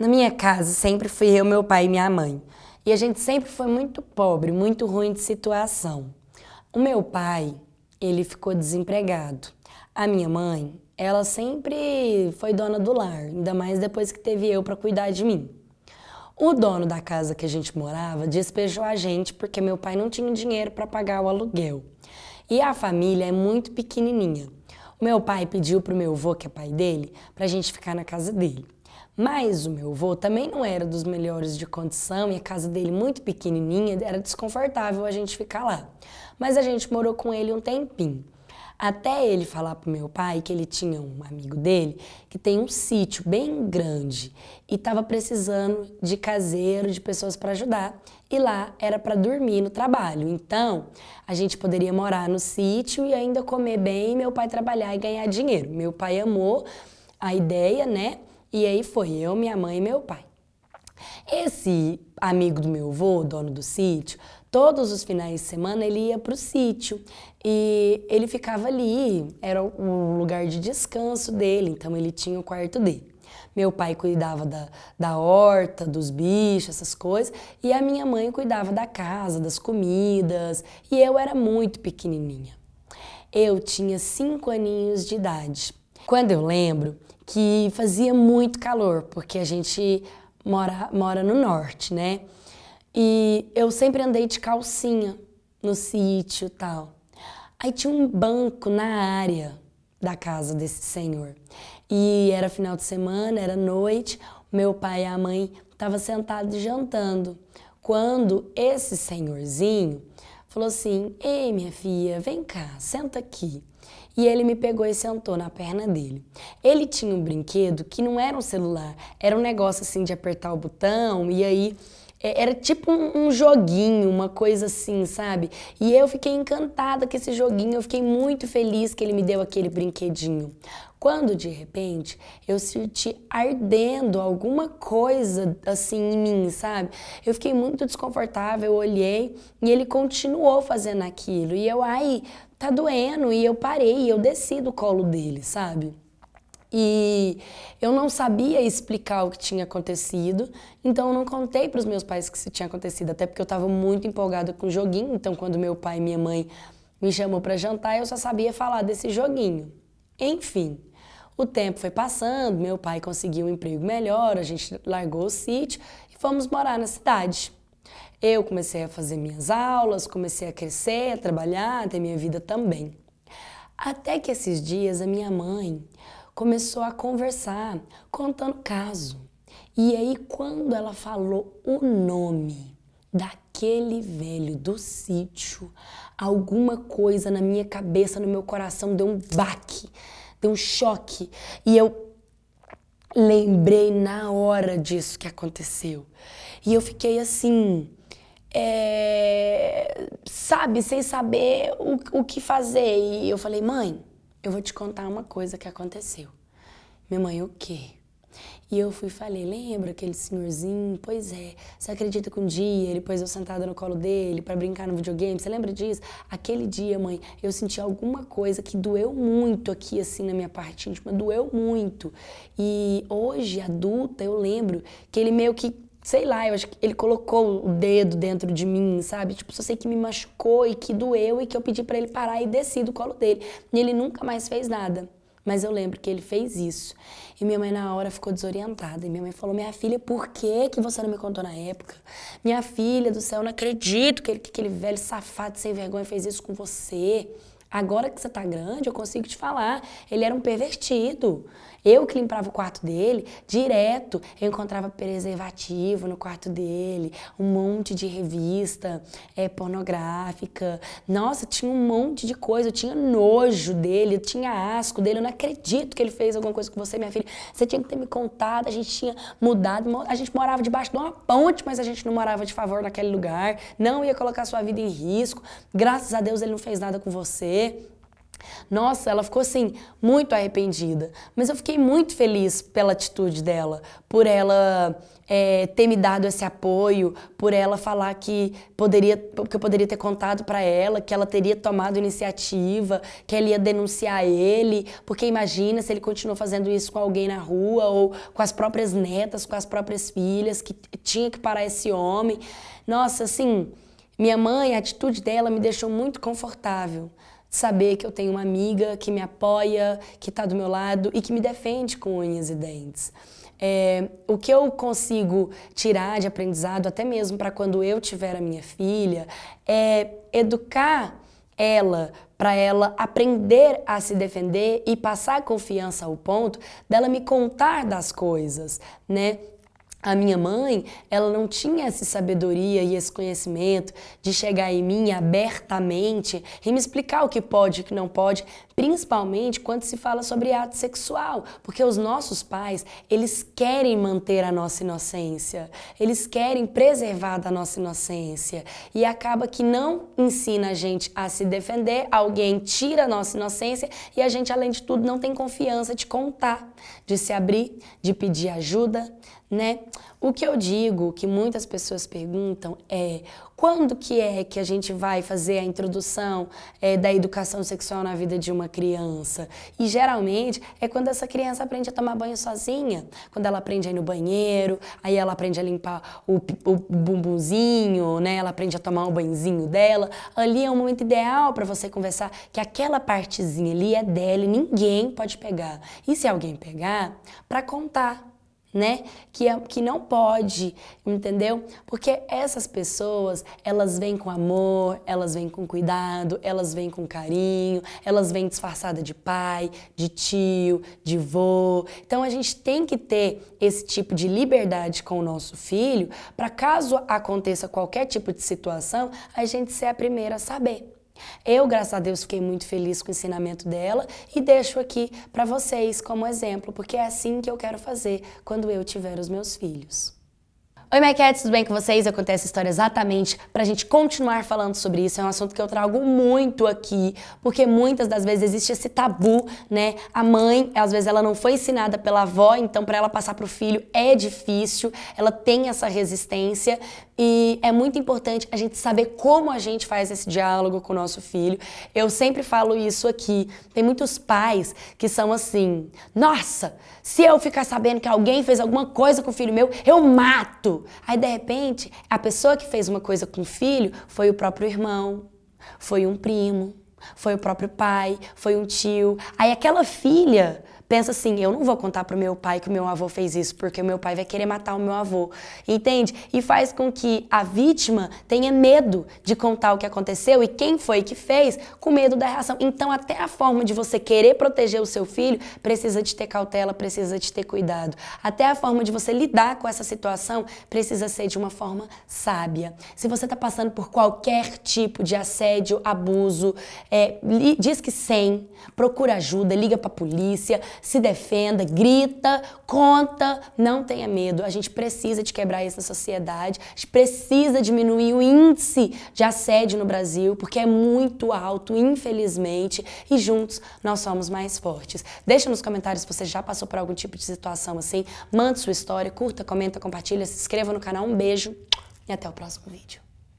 Na minha casa sempre fui eu, meu pai e minha mãe. E a gente sempre foi muito pobre, muito ruim de situação. O meu pai, ele ficou desempregado. A minha mãe, ela sempre foi dona do lar, ainda mais depois que teve eu para cuidar de mim. O dono da casa que a gente morava despejou a gente porque meu pai não tinha dinheiro para pagar o aluguel. E a família é muito pequenininha. O meu pai pediu pro meu avô, que é pai dele, para a gente ficar na casa dele. Mas o meu avô também não era dos melhores de condição e a casa dele muito pequenininha, era desconfortável a gente ficar lá. Mas a gente morou com ele um tempinho. Até ele falar pro meu pai que ele tinha um amigo dele que tem um sítio bem grande e estava precisando de caseiro, de pessoas para ajudar, e lá era para dormir no trabalho. Então, a gente poderia morar no sítio e ainda comer bem, e meu pai trabalhar e ganhar dinheiro. Meu pai amou a ideia, né? E aí foi eu, minha mãe e meu pai. Esse amigo do meu avô, dono do sítio, todos os finais de semana ele ia para o sítio e ele ficava ali, era o lugar de descanso dele, então ele tinha o quarto dele. Meu pai cuidava da, da horta, dos bichos, essas coisas, e a minha mãe cuidava da casa, das comidas, e eu era muito pequenininha. Eu tinha cinco aninhos de idade. Quando eu lembro que fazia muito calor, porque a gente mora, mora no norte, né? E eu sempre andei de calcinha no sítio e tal. Aí tinha um banco na área da casa desse senhor. E era final de semana, era noite, meu pai e a mãe estavam sentados jantando. Quando esse senhorzinho falou assim: Ei, minha filha, vem cá, senta aqui. E ele me pegou e sentou na perna dele. Ele tinha um brinquedo que não era um celular, era um negócio assim de apertar o botão e aí é, era tipo um, joguinho, uma coisa assim, sabe? E eu fiquei encantada com esse joguinho, eu fiquei muito feliz que ele me deu aquele brinquedinho. Quando de repente eu senti ardendo alguma coisa assim em mim, sabe? Eu fiquei muito desconfortável, eu olhei e ele continuou fazendo aquilo. E eu, ai, tá doendo. E eu parei, eu desci do colo dele, sabe? E eu não sabia explicar o que tinha acontecido, então eu não contei para os meus pais que isso tinha acontecido, até porque eu estava muito empolgada com o joguinho. Então, quando meu pai e minha mãe me chamou para jantar, eu só sabia falar desse joguinho. Enfim, o tempo foi passando, meu pai conseguiu um emprego melhor, a gente largou o sítio e fomos morar na cidade. Eu comecei a fazer minhas aulas, comecei a crescer, a trabalhar, a ter minha vida também. Até que esses dias a minha mãe começou a conversar, contando caso. E aí, quando ela falou o nome daquele velho do sítio, alguma coisa na minha cabeça, no meu coração, deu um baque, deu um choque. E eu lembrei na hora disso que aconteceu. E eu fiquei assim. É, sabe, sem saber o, o que fazer. E eu falei, mãe, eu vou te contar uma coisa que aconteceu. Minha mãe, o quê? E eu fui e falei, lembra aquele senhorzinho? Pois é, você acredita que um dia ele pôs eu sentada no colo dele para brincar no videogame? Você lembra disso? Aquele dia, mãe, eu senti alguma coisa que doeu muito aqui, assim, na minha parte íntima, doeu muito. E hoje, adulta, eu lembro que ele meio que sei lá, eu acho que ele colocou o dedo dentro de mim, sabe? Tipo, só sei que me machucou e que doeu e que eu pedi para ele parar e desci do colo dele. E ele nunca mais fez nada. Mas eu lembro que ele fez isso. E minha mãe, na hora, ficou desorientada. E minha mãe falou: Minha filha, por que, que você não me contou na época? Minha filha do céu, eu não acredito que, ele, que aquele velho safado sem vergonha fez isso com você. Agora que você tá grande, eu consigo te falar. Ele era um pervertido. Eu que limpava o quarto dele direto. Eu encontrava preservativo no quarto dele, um monte de revista é, pornográfica. Nossa, tinha um monte de coisa. Eu tinha nojo dele, eu tinha asco dele. Eu não acredito que ele fez alguma coisa com você, minha filha. Você tinha que ter me contado. A gente tinha mudado. A gente morava debaixo de uma ponte, mas a gente não morava de favor naquele lugar. Não ia colocar sua vida em risco. Graças a Deus ele não fez nada com você. Nossa, ela ficou assim, muito arrependida. Mas eu fiquei muito feliz pela atitude dela, por ela é, ter me dado esse apoio, por ela falar que poderia, que eu poderia ter contado para ela, que ela teria tomado iniciativa, que ela ia denunciar ele, porque imagina se ele continuou fazendo isso com alguém na rua ou com as próprias netas, com as próprias filhas, que tinha que parar esse homem. Nossa, assim, minha mãe, a atitude dela me deixou muito confortável saber que eu tenho uma amiga que me apoia, que está do meu lado e que me defende com unhas e dentes. É, o que eu consigo tirar de aprendizado, até mesmo para quando eu tiver a minha filha, é educar ela para ela aprender a se defender e passar confiança ao ponto dela me contar das coisas, né? a minha mãe, ela não tinha essa sabedoria e esse conhecimento de chegar em mim abertamente e me explicar o que pode e o que não pode, principalmente quando se fala sobre ato sexual, porque os nossos pais, eles querem manter a nossa inocência, eles querem preservar da nossa inocência e acaba que não ensina a gente a se defender, alguém tira a nossa inocência e a gente, além de tudo, não tem confiança de contar, de se abrir, de pedir ajuda, né? O que eu digo, que muitas pessoas perguntam é quando que é que a gente vai fazer a introdução é, da educação sexual na vida de uma criança? E geralmente é quando essa criança aprende a tomar banho sozinha, quando ela aprende a ir no banheiro, aí ela aprende a limpar o, o bumbumzinho, né? Ela aprende a tomar o banhozinho dela. Ali é um momento ideal para você conversar que aquela partezinha ali é dela e ninguém pode pegar. E se alguém pegar, para contar né? Que, é, que não pode, entendeu? Porque essas pessoas, elas vêm com amor, elas vêm com cuidado, elas vêm com carinho, elas vêm disfarçada de pai, de tio, de vô. Então a gente tem que ter esse tipo de liberdade com o nosso filho para caso aconteça qualquer tipo de situação, a gente ser a primeira a saber. Eu, graças a Deus, fiquei muito feliz com o ensinamento dela e deixo aqui para vocês como exemplo, porque é assim que eu quero fazer quando eu tiver os meus filhos. Oi, Maquettes, tudo bem com vocês? Eu contei essa história exatamente para a gente continuar falando sobre isso. É um assunto que eu trago muito aqui, porque muitas das vezes existe esse tabu, né? A mãe, às vezes, ela não foi ensinada pela avó, então para ela passar para o filho é difícil, ela tem essa resistência. E é muito importante a gente saber como a gente faz esse diálogo com o nosso filho. Eu sempre falo isso aqui. Tem muitos pais que são assim: nossa, se eu ficar sabendo que alguém fez alguma coisa com o filho meu, eu mato. Aí, de repente, a pessoa que fez uma coisa com o filho foi o próprio irmão, foi um primo, foi o próprio pai, foi um tio. Aí, aquela filha pensa assim: eu não vou contar pro meu pai que o meu avô fez isso, porque o meu pai vai querer matar o meu avô. Entende? E faz com que a vítima tenha medo de contar o que aconteceu e quem foi que fez, com medo da reação. Então, até a forma de você querer proteger o seu filho precisa de ter cautela, precisa de ter cuidado. Até a forma de você lidar com essa situação precisa ser de uma forma sábia. Se você está passando por qualquer tipo de assédio, abuso, é, diz que sem, procura ajuda, liga para polícia, se defenda, grita, conta, não tenha medo. A gente precisa de quebrar isso na sociedade, a gente precisa diminuir o índice de assédio no Brasil, porque é muito alto, infelizmente, e juntos nós somos mais fortes. Deixa nos comentários se você já passou por algum tipo de situação assim, manda sua história, curta, comenta, compartilha, se inscreva no canal. Um beijo e até o próximo vídeo.